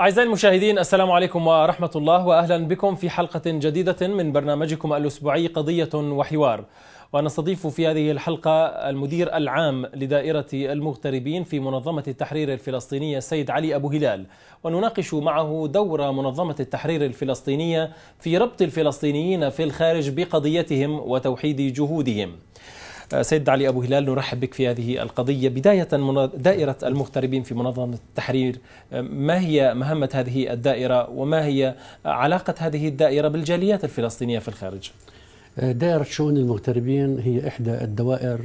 أعزائي المشاهدين السلام عليكم ورحمة الله وأهلا بكم في حلقة جديدة من برنامجكم الأسبوعي قضية وحوار ونستضيف في هذه الحلقة المدير العام لدائرة المغتربين في منظمة التحرير الفلسطينية السيد علي أبو هلال ونناقش معه دور منظمة التحرير الفلسطينية في ربط الفلسطينيين في الخارج بقضيتهم وتوحيد جهودهم آه، سيد علي أبو هلال نرحب بك في هذه القضية بداية دائرة المغتربين في منظمة التحرير آه، ما هي مهمة هذه الدائرة وما هي علاقة هذه الدائرة بالجاليات الفلسطينية في الخارج آه، دائرة شؤون المغتربين هي إحدى الدوائر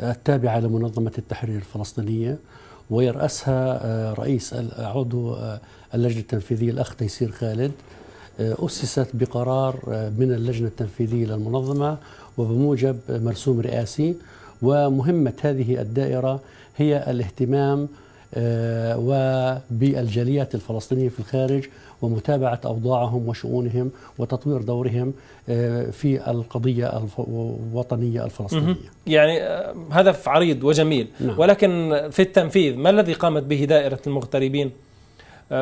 التابعة لمنظمة التحرير الفلسطينية ويرأسها رئيس عضو اللجنة التنفيذية الأخ تيسير خالد أسست بقرار من اللجنة التنفيذية للمنظمة وبموجب مرسوم رئاسي ومهمة هذه الدائرة هي الاهتمام آه، وبالجاليات الفلسطينية في الخارج ومتابعة أوضاعهم وشؤونهم وتطوير دورهم آه، في القضية الوطنيه الفلسطينية يعني هدف آه، عريض وجميل نعم. ولكن في التنفيذ ما الذي قامت به دائرة المغتربين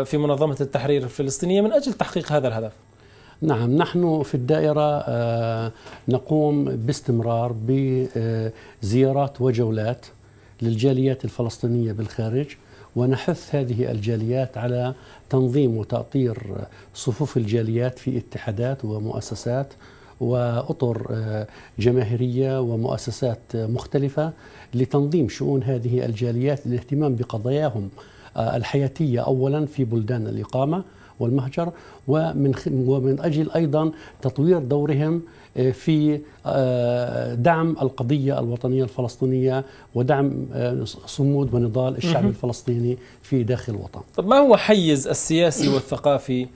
في منظمة التحرير الفلسطينية من أجل تحقيق هذا الهدف؟ نعم نحن في الدائرة آه، نقوم باستمرار بزيارات وجولات للجاليات الفلسطينية بالخارج ونحث هذه الجاليات على تنظيم وتأطير صفوف الجاليات في اتحادات ومؤسسات واطر آه، جماهيريه ومؤسسات مختلفه لتنظيم شؤون هذه الجاليات للاهتمام بقضاياهم آه، الحياتيه اولا في بلدان الاقامه والمهجر ومن ومن اجل ايضا تطوير دورهم آه، في آه، دعم القضيه الوطنيه الفلسطينيه ودعم آه، صمود ونضال الشعب الفلسطيني في داخل الوطن. طب ما هو حيز السياسي والثقافي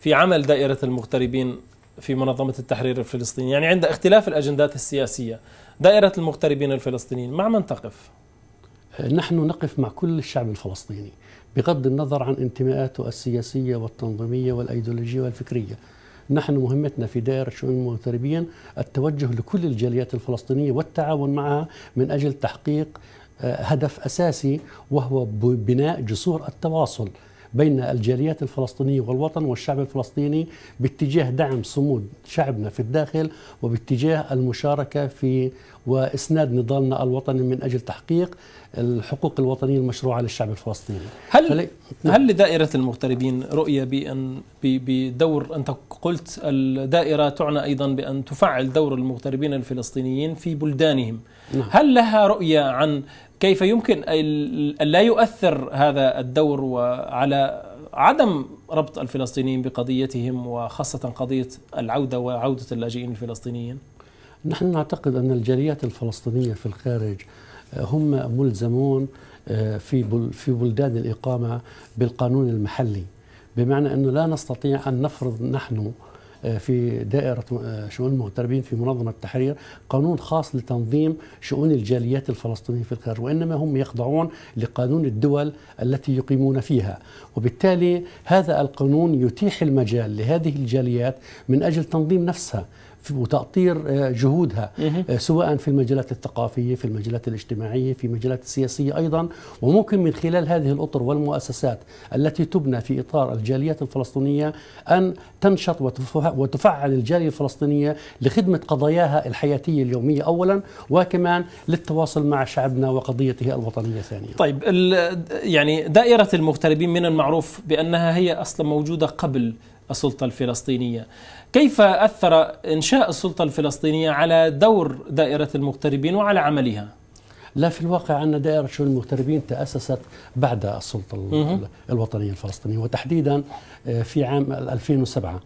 في عمل دائره المغتربين في منظمة التحرير الفلسطيني يعني عند اختلاف الأجندات السياسية دائرة المغتربين الفلسطينيين مع من تقف؟ نحن نقف مع كل الشعب الفلسطيني بغض النظر عن انتماءاته السياسية والتنظيمية والأيديولوجية والفكرية نحن مهمتنا في دائرة شؤون المغتربين التوجه لكل الجاليات الفلسطينية والتعاون معها من أجل تحقيق آه، هدف أساسي وهو بناء جسور التواصل بين الجاليات الفلسطينية والوطن والشعب الفلسطيني باتجاه دعم صمود شعبنا في الداخل وباتجاه المشاركة في وإسناد نضالنا الوطني من أجل تحقيق الحقوق الوطنية المشروعة للشعب الفلسطيني هل, فلي... هل نعم. لدائرة المغتربين رؤية بأن بدور أنت قلت الدائرة تعنى أيضا بأن تفعل دور المغتربين الفلسطينيين في بلدانهم نعم. هل لها رؤية عن كيف يمكن أن لا يؤثر هذا الدور على عدم ربط الفلسطينيين بقضيتهم وخاصة قضية العودة وعودة اللاجئين الفلسطينيين؟ نحن نعتقد أن الجاليات الفلسطينية في الخارج آه، هم ملزمون آه، في في بلدان الإقامة بالقانون المحلي بمعنى أنه لا نستطيع أن نفرض نحن في دائرة آه، شؤون المغتربين في منظمة التحرير قانون خاص لتنظيم شؤون الجاليات الفلسطينية في الخارج وإنما هم يخضعون لقانون الدول التي يقيمون فيها وبالتالي هذا القانون يتيح المجال لهذه الجاليات من أجل تنظيم نفسها وتأطير آه، جهودها آه، سواء في المجالات الثقافية في المجالات الاجتماعية في المجالات السياسية أيضا وممكن من خلال هذه الأطر والمؤسسات التي تبنى في إطار الجاليات الفلسطينية أن تنشط وتفعل الجالية الفلسطينية لخدمة قضاياها الحياتية اليومية أولا وكمان للتواصل مع شعبنا وقضيته الوطنية ثانية طيب يعني دائرة المغتربين من المعروف بأنها هي أصلا موجودة قبل السلطة الفلسطينية كيف أثر إنشاء السلطة الفلسطينية على دور دائرة المغتربين وعلى عملها؟ لا في الواقع أن دائرة شؤون المغتربين تأسست بعد السلطة الوطنية الفلسطينية وتحديدا آه، في عام 2007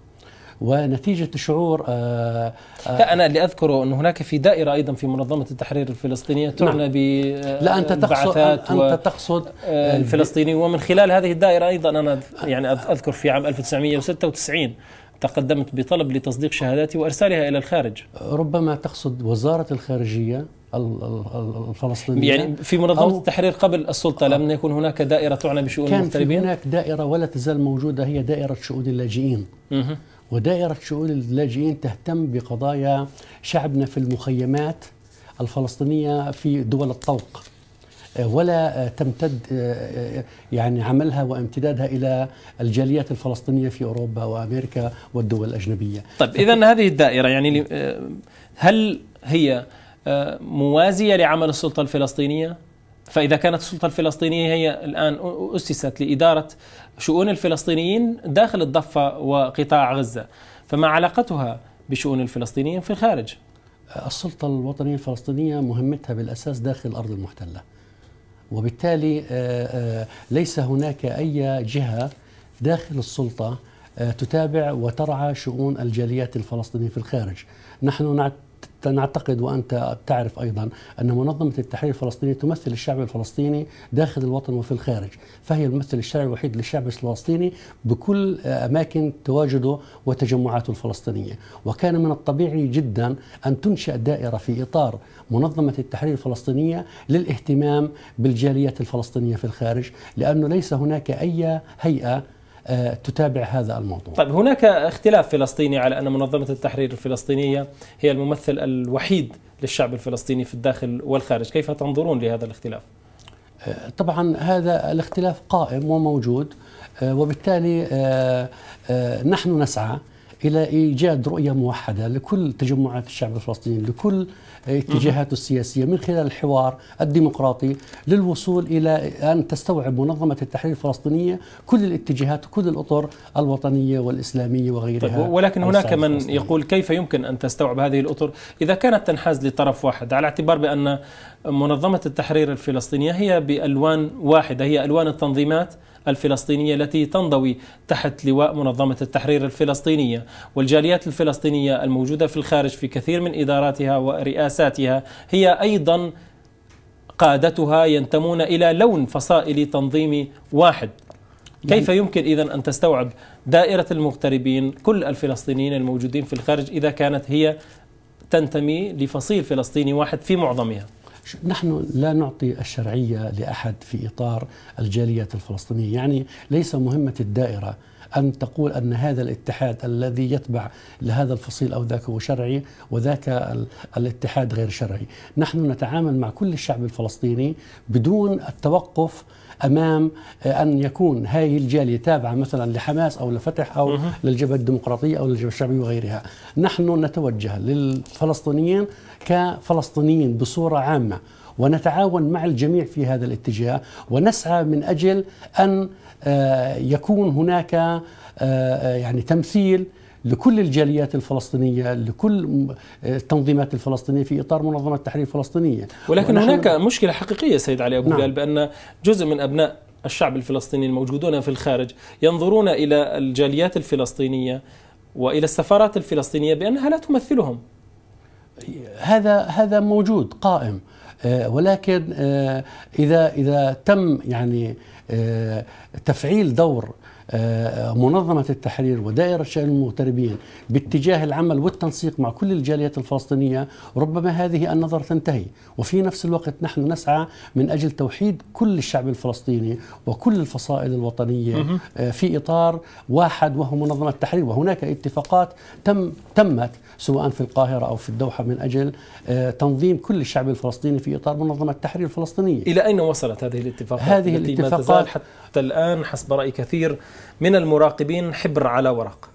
ونتيجه شعور آه، آه، لا انا اللي اذكره أن هناك في دائره ايضا في منظمه التحرير الفلسطينيه نعم. تعنى نعم. ب آه، لا انت تقصد انت تقصد الفلسطيني ومن خلال هذه الدائره ايضا انا يعني اذكر في عام 1996 تقدمت بطلب لتصديق شهاداتي وارسالها الى الخارج ربما تقصد وزاره الخارجيه الفلسطينيه يعني في منظمه التحرير قبل السلطه لم يكن هناك دائره تعنى بشؤون المغتربين كان في هناك دائره ولا تزال موجوده هي دائره شؤون اللاجئين ودائرة شؤون اللاجئين تهتم بقضايا شعبنا في المخيمات الفلسطينية في دول الطوق آه، ولا آه، تمتد آه، يعني عملها وامتدادها الى الجاليات الفلسطينيه في اوروبا وامريكا والدول الاجنبيه. طيب اذا هذه الدائره يعني هل هي موازيه لعمل السلطه الفلسطينيه؟ فإذا كانت السلطة الفلسطينية هي الآن أسست لإدارة شؤون الفلسطينيين داخل الضفة وقطاع غزة فما علاقتها بشؤون الفلسطينيين في الخارج؟ السلطة الوطنية الفلسطينية مهمتها بالأساس داخل الأرض المحتلة وبالتالي آه، آه، ليس هناك أي جهة داخل السلطة آه، تتابع وترعى شؤون الجاليات الفلسطينية في الخارج نحن نعتقد وانت تعرف ايضا ان منظمه التحرير الفلسطيني تمثل الشعب الفلسطيني داخل الوطن وفي الخارج، فهي الممثل الشرعي الوحيد للشعب الفلسطيني بكل اماكن تواجده وتجمعاته الفلسطينيه، وكان من الطبيعي جدا ان تنشا دائره في اطار منظمه التحرير الفلسطينيه للاهتمام بالجاليات الفلسطينيه في الخارج، لانه ليس هناك اي هيئه آه، تتابع هذا الموضوع طيب هناك اختلاف فلسطيني على أن منظمة التحرير الفلسطينية هي الممثل الوحيد للشعب الفلسطيني في الداخل والخارج كيف تنظرون لهذا الاختلاف؟ آه، طبعا هذا الاختلاف قائم وموجود آه، وبالتالي نحن نسعى الى ايجاد رؤيه موحده لكل تجمعات الشعب الفلسطيني، لكل اتجاهاته السياسيه من خلال الحوار الديمقراطي للوصول الى ان تستوعب منظمه التحرير الفلسطينيه كل الاتجاهات وكل الاطر الوطنيه والاسلاميه وغيرها طيب ولكن هناك من يقول كيف يمكن ان تستوعب هذه الاطر اذا كانت تنحاز لطرف واحد على اعتبار بان منظمه التحرير الفلسطينيه هي بالوان واحده هي الوان التنظيمات الفلسطينيه التي تنضوي تحت لواء منظمه التحرير الفلسطينيه والجاليات الفلسطينية الموجودة في الخارج في كثير من إداراتها ورئاساتها هي أيضا قادتها ينتمون إلى لون فصائل تنظيمي واحد كيف نعم. يمكن إذا أن تستوعب دائرة المغتربين كل الفلسطينيين الموجودين في الخارج إذا كانت هي تنتمي لفصيل فلسطيني واحد في معظمها نحن لا نعطي الشرعية لأحد في إطار الجاليات الفلسطينية يعني ليس مهمة الدائرة أن تقول أن هذا الاتحاد الذي يتبع لهذا الفصيل أو ذاك هو شرعي وذاك الاتحاد غير شرعي نحن نتعامل مع كل الشعب الفلسطيني بدون التوقف امام ان يكون هذه الجاليه تابعه مثلا لحماس او لفتح او للجبهه الديمقراطيه او للجبهه الشعبيه وغيرها، نحن نتوجه للفلسطينيين كفلسطينيين بصوره عامه، ونتعاون مع الجميع في هذا الاتجاه ونسعى من اجل ان آه، يكون هناك آه، آه، يعني تمثيل لكل الجاليات الفلسطينيه لكل التنظيمات الفلسطينيه في اطار منظمه التحرير الفلسطينيه ولكن هناك مشكله حقيقيه سيد علي ابو نعم. نعم. بان جزء من ابناء الشعب الفلسطيني الموجودون في الخارج ينظرون الى الجاليات الفلسطينيه والى السفارات الفلسطينيه بانها لا تمثلهم هذا هذا موجود قائم آه، ولكن آه، إذا إذا تم يعني آه، تفعيل دور آه، منظمة التحرير ودائرة شأن المغتربين باتجاه العمل والتنسيق مع كل الجاليات الفلسطينية ربما هذه النظرة تنتهي وفي نفس الوقت نحن نسعى من أجل توحيد كل الشعب الفلسطيني وكل الفصائل الوطنية آه، في إطار واحد وهو منظمة التحرير وهناك اتفاقات تم تمت سواء في القاهرة أو في الدوحة من أجل آه، تنظيم كل الشعب الفلسطيني في إطار منظمة التحرير الفلسطينية إلى أين وصلت هذه الاتفاقات؟ هذه الاتفاقات ما حتى الآن حسب رأي كثير من المراقبين حبر على ورق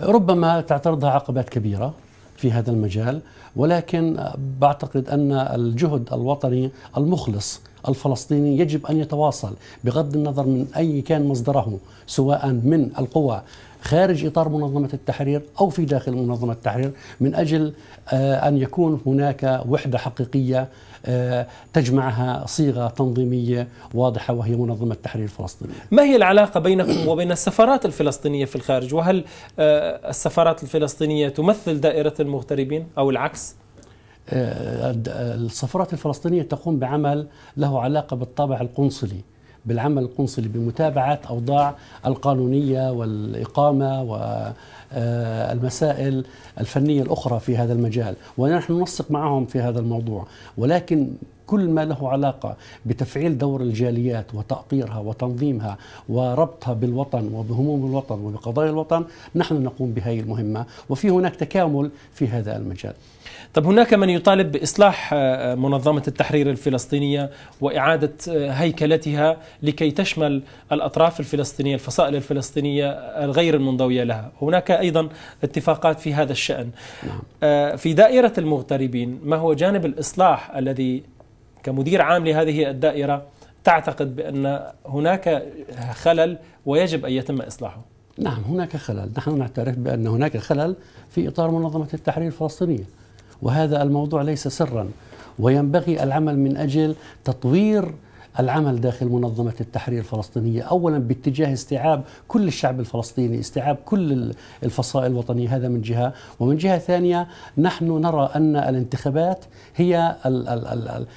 ربما تعترضها عقبات كبيره في هذا المجال ولكن بعتقد ان الجهد الوطني المخلص الفلسطيني يجب ان يتواصل بغض النظر من اي كان مصدره سواء من القوى خارج إطار منظمة التحرير أو في داخل منظمة التحرير من أجل آه، أن يكون هناك وحدة حقيقية آه، تجمعها صيغة تنظيمية واضحة وهي منظمة التحرير الفلسطينية ما هي العلاقة بينكم وبين السفارات الفلسطينية في الخارج وهل آه، السفارات الفلسطينية تمثل دائرة المغتربين أو العكس؟ السفارات الفلسطينية تقوم بعمل له علاقة بالطابع القنصلي بالعمل القنصلي بمتابعة أوضاع القانونية والإقامة والمسائل الفنية الأخرى في هذا المجال ونحن ننسق معهم في هذا الموضوع ولكن كل ما له علاقة بتفعيل دور الجاليات وتأطيرها وتنظيمها وربطها بالوطن وبهموم الوطن وبقضايا الوطن نحن نقوم بهذه المهمة وفي هناك تكامل في هذا المجال طب هناك من يطالب بإصلاح آه، منظمة التحرير الفلسطينية وإعادة آه، هيكلتها لكي تشمل الأطراف الفلسطينية الفصائل الفلسطينية آه، الغير المنضوية لها هناك أيضا اتفاقات في هذا الشأن نعم. في دائرة المغتربين ما هو جانب الإصلاح الذي كمدير عام لهذه الدائرة تعتقد بأن هناك خلل ويجب أن يتم إصلاحه نعم هناك خلل نحن نعترف بأن هناك خلل في إطار منظمة التحرير الفلسطينية وهذا الموضوع ليس سرا وينبغي العمل من أجل تطوير العمل داخل منظمة التحرير الفلسطينية أولا باتجاه استيعاب كل الشعب الفلسطيني استيعاب كل الفصائل الوطنية هذا من جهة ومن جهة ثانية نحن نرى أن الانتخابات هي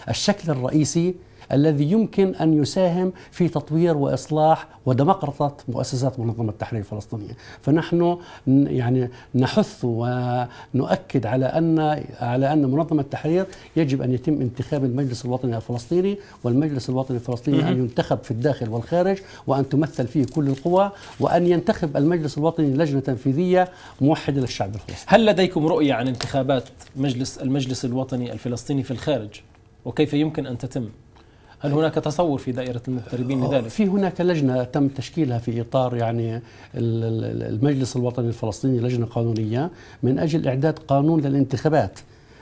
الشكل الرئيسي الذي يمكن أن يساهم في تطوير وإصلاح ودمقرطة مؤسسات منظمة التحرير الفلسطينية فنحن يعني نحث ونؤكد على أن على أن منظمة التحرير يجب أن يتم انتخاب المجلس الوطني الفلسطيني والمجلس الوطني الفلسطيني أن ينتخب في الداخل والخارج وأن تمثل فيه كل القوى وأن ينتخب المجلس الوطني لجنة تنفيذية موحدة للشعب الفلسطيني هل لديكم رؤية عن انتخابات مجلس المجلس الوطني الفلسطيني في الخارج وكيف يمكن أن تتم؟ هل هناك تصور في دائرة المغتربين آه، لذلك؟ في هناك لجنة تم تشكيلها في إطار يعني المجلس الوطني الفلسطيني لجنة قانونية من أجل إعداد قانون للانتخابات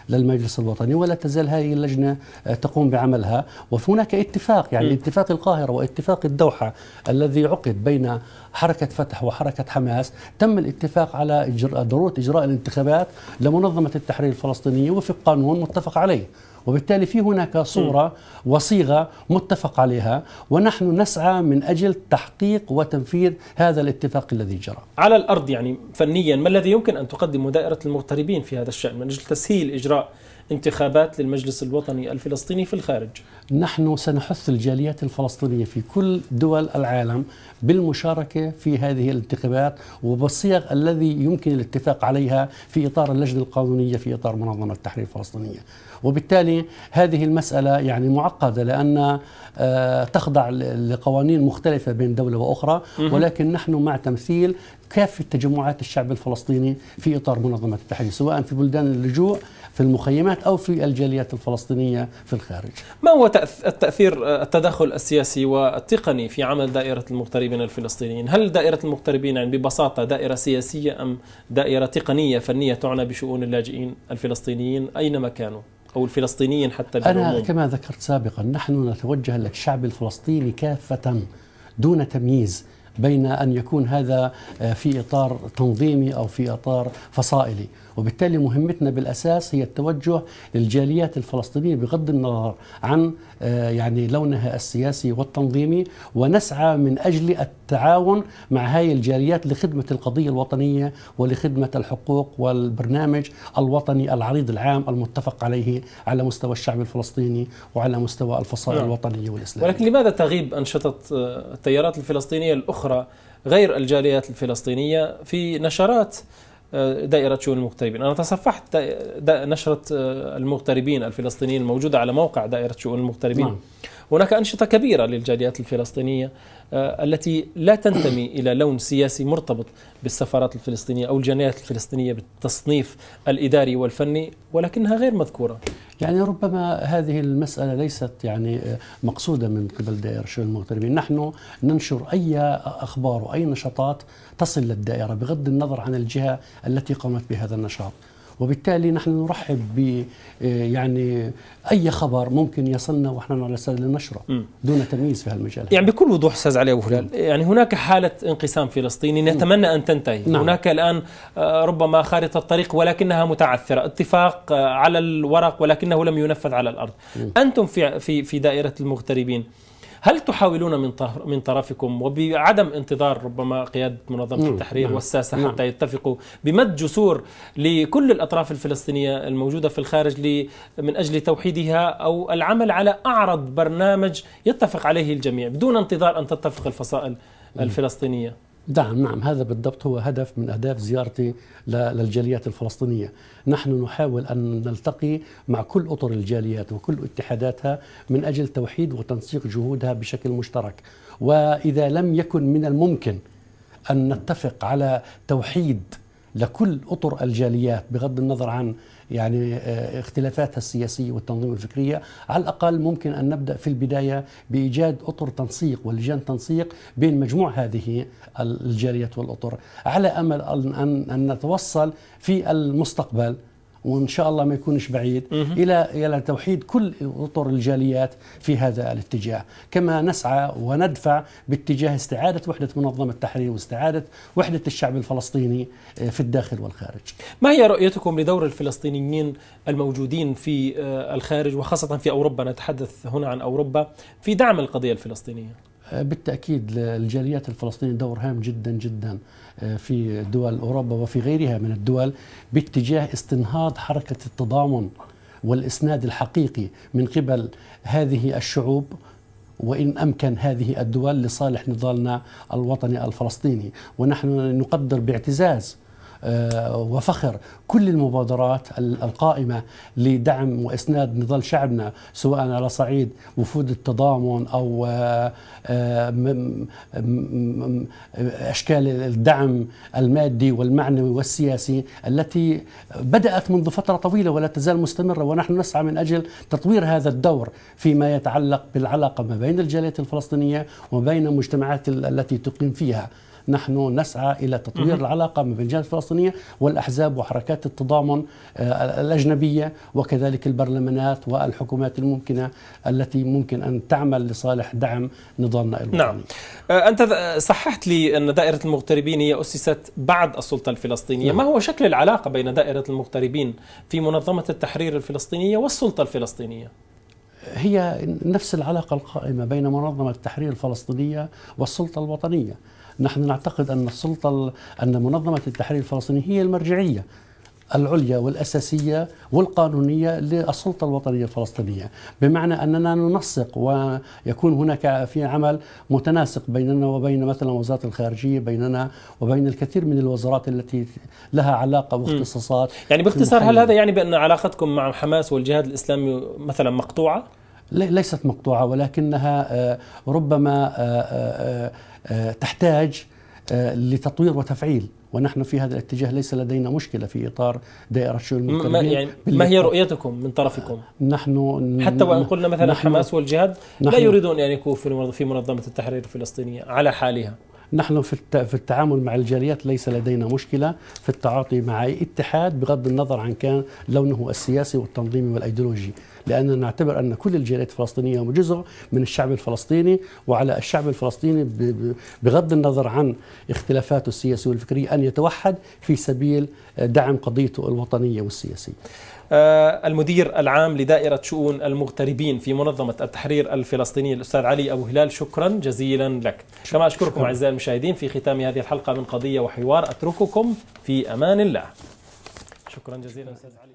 للمجلس الوطني ولا تزال هذه اللجنه آه، تقوم بعملها وهناك اتفاق يعني م. اتفاق القاهره واتفاق الدوحه الذي عقد بين حركه فتح وحركه حماس تم الاتفاق على ضروره اجراء الانتخابات لمنظمه التحرير الفلسطينيه وفق قانون متفق عليه وبالتالي في هناك صورة وصيغة متفق عليها ونحن نسعى من أجل تحقيق وتنفيذ هذا الاتفاق الذي جرى على الأرض يعني فنيا ما الذي يمكن أن تقدمه دائرة المغتربين في هذا الشأن من أجل تسهيل إجراء انتخابات للمجلس الوطني الفلسطيني في الخارج نحن سنحث الجاليات الفلسطينية في كل دول العالم بالمشاركة في هذه الانتخابات وبالصيغ الذي يمكن الاتفاق عليها في إطار اللجنة القانونية في إطار منظمة التحرير الفلسطينية وبالتالي هذه المسألة يعني معقدة لأن آه، تخضع لقوانين مختلفة بين دولة وأخرى ولكن نحن مع تمثيل كافة تجمعات الشعب الفلسطيني في إطار منظمة التحرير سواء في بلدان اللجوء في المخيمات أو في الجاليات الفلسطينية في الخارج ما هو تاثير آه، التدخل السياسي والتقني في عمل دائرة المغتربين الفلسطينيين هل دائرة المغتربين يعني ببساطة دائرة سياسية أم دائرة تقنية فنية تعنى بشؤون اللاجئين الفلسطينيين أينما كانوا أو الفلسطينيين حتى بالعموم أنا كما ذكرت سابقا نحن نتوجه للشعب الفلسطيني كافة دون تمييز بين أن يكون هذا آه، في إطار تنظيمي أو في إطار فصائلي وبالتالي مهمتنا بالاساس هي التوجه للجاليات الفلسطينيه بغض النظر عن آه، يعني لونها السياسي والتنظيمي ونسعى من اجل التعاون مع هاي الجاليات لخدمه القضيه الوطنيه ولخدمه الحقوق والبرنامج الوطني العريض العام المتفق عليه على مستوى الشعب الفلسطيني وعلى مستوى الفصائل نعم. الوطنيه والاسلاميه. ولكن لماذا تغيب انشطه آه، التيارات الفلسطينيه الاخرى غير الجاليات الفلسطينيه في نشرات دائرة شؤون المغتربين أنا تصفحت نشرة آه، المغتربين الفلسطينيين الموجودة على موقع دائرة شؤون المغتربين نعم. هناك أنشطة كبيرة للجاليات الفلسطينية آه، التي لا تنتمي إلى لون سياسي مرتبط بالسفارات الفلسطينية أو الجاليات الفلسطينية بالتصنيف الإداري والفني ولكنها غير مذكورة يعني ربما هذه المسألة ليست يعني آه، مقصودة من قبل دائرة شؤون المغتربين نحن ننشر أي أخبار وأي نشاطات تصل للدائرة بغض النظر عن الجهة التي قامت بهذا النشاط وبالتالي نحن نرحب ب آه، يعني اي خبر ممكن يصلنا ونحن على سبيل النشره دون تمييز في هالمجال يعني بكل وضوح استاذ علي ابو هلال نعم. يعني هناك حاله انقسام فلسطيني نتمنى ان تنتهي نعم. هناك الان آه، ربما خارطه طريق ولكنها متعثره اتفاق آه، على الورق ولكنه لم ينفذ على الارض م. انتم في في في دائره المغتربين هل تحاولون من من طرفكم وبعدم انتظار ربما قياده منظمه التحرير نعم. والساسه نعم. حتى يتفقوا بمد جسور لكل الاطراف الفلسطينيه الموجوده في الخارج من اجل توحيدها او العمل على اعرض برنامج يتفق عليه الجميع بدون انتظار ان تتفق الفصائل الفلسطينيه؟ نعم نعم هذا بالضبط هو هدف من اهداف زيارتي للجاليات الفلسطينيه، نحن نحاول ان نلتقي مع كل اطر الجاليات وكل اتحاداتها من اجل توحيد وتنسيق جهودها بشكل مشترك، واذا لم يكن من الممكن ان نتفق على توحيد لكل اطر الجاليات بغض النظر عن يعني آه، اختلافاتها السياسيه والتنظيم الفكريه على الاقل ممكن ان نبدا في البدايه بايجاد اطر تنسيق ولجان تنسيق بين مجموع هذه الجاليات والاطر على امل ان نتوصل في المستقبل وان شاء الله ما يكونش بعيد الى الى توحيد كل اطر الجاليات في هذا الاتجاه، كما نسعى وندفع باتجاه استعاده وحده منظمه التحرير واستعاده وحده الشعب الفلسطيني آه، في الداخل والخارج. ما هي رؤيتكم لدور الفلسطينيين الموجودين في آه، الخارج وخاصه في اوروبا نتحدث هنا عن اوروبا في دعم القضيه الفلسطينيه؟ بالتاكيد للجاليات الفلسطينيه دور هام جدا جدا آه، في دول اوروبا وفي غيرها من الدول باتجاه استنهاض حركه التضامن والاسناد الحقيقي من قبل هذه الشعوب وإن أمكن هذه الدول لصالح نضالنا الوطني الفلسطيني ونحن نقدر باعتزاز آه، وفخر كل المبادرات القائمة لدعم وإسناد نضال شعبنا سواء على صعيد وفود التضامن أو آه، آه، أشكال الدعم المادي والمعنوي والسياسي التي بدأت منذ فترة طويلة ولا تزال مستمرة ونحن نسعى من أجل تطوير هذا الدور فيما يتعلق بالعلاقة ما بين الجاليات الفلسطينية وبين المجتمعات التي تقيم فيها نحن نسعى إلى تطوير العلاقة ما بين الجهة الفلسطينية والأحزاب وحركات التضامن آه، الأجنبية وكذلك البرلمانات والحكومات الممكنة التي ممكن أن تعمل لصالح دعم نضالنا الوطني نعم آه، أنت صححت لي أن دائرة المغتربين هي أسست بعد السلطة الفلسطينية نعم. ما هو شكل العلاقة بين دائرة المغتربين في منظمة التحرير الفلسطينية والسلطة الفلسطينية؟ هي نفس العلاقة القائمة بين منظمة التحرير الفلسطينية والسلطة الوطنية نحن نعتقد أن السلطة أن منظمة التحرير الفلسطيني هي المرجعية العليا والأساسية والقانونية للسلطة الوطنية الفلسطينية بمعنى أننا ننسق ويكون هناك في عمل متناسق بيننا وبين مثلا وزارة الخارجية بيننا وبين الكثير من الوزارات التي لها علاقة واختصاصات يعني باختصار هل هذا يعني بأن علاقتكم مع حماس والجهاد الإسلامي مثلا مقطوعة؟ ليست مقطوعة ولكنها آه، ربما آه، آه، تحتاج لتطوير وتفعيل ونحن في هذا الاتجاه ليس لدينا مشكله في اطار دائره شؤون المغتربين يعني ما هي رؤيتكم من طرفكم؟ نحن حتى وان قلنا مثلا حماس والجهاد لا يريدون ان يكونوا في منظمه التحرير الفلسطينيه على حالها نحن في التعامل مع الجاليات ليس لدينا مشكله في التعاطي مع اي اتحاد بغض النظر عن كان لونه السياسي والتنظيمي والايديولوجي لأننا نعتبر أن كل الجاليات الفلسطينية هم جزء من الشعب الفلسطيني وعلى الشعب الفلسطيني بغض النظر عن اختلافاته السياسية والفكرية أن يتوحد في سبيل دعم قضيته الوطنية والسياسية آه، المدير العام لدائرة شؤون المغتربين في منظمة التحرير الفلسطينية الأستاذ علي أبو هلال شكرا جزيلا لك كما أشكركم أعزائي المشاهدين في ختام هذه الحلقة من قضية وحوار أترككم في أمان الله شكرا جزيلا أستاذ علي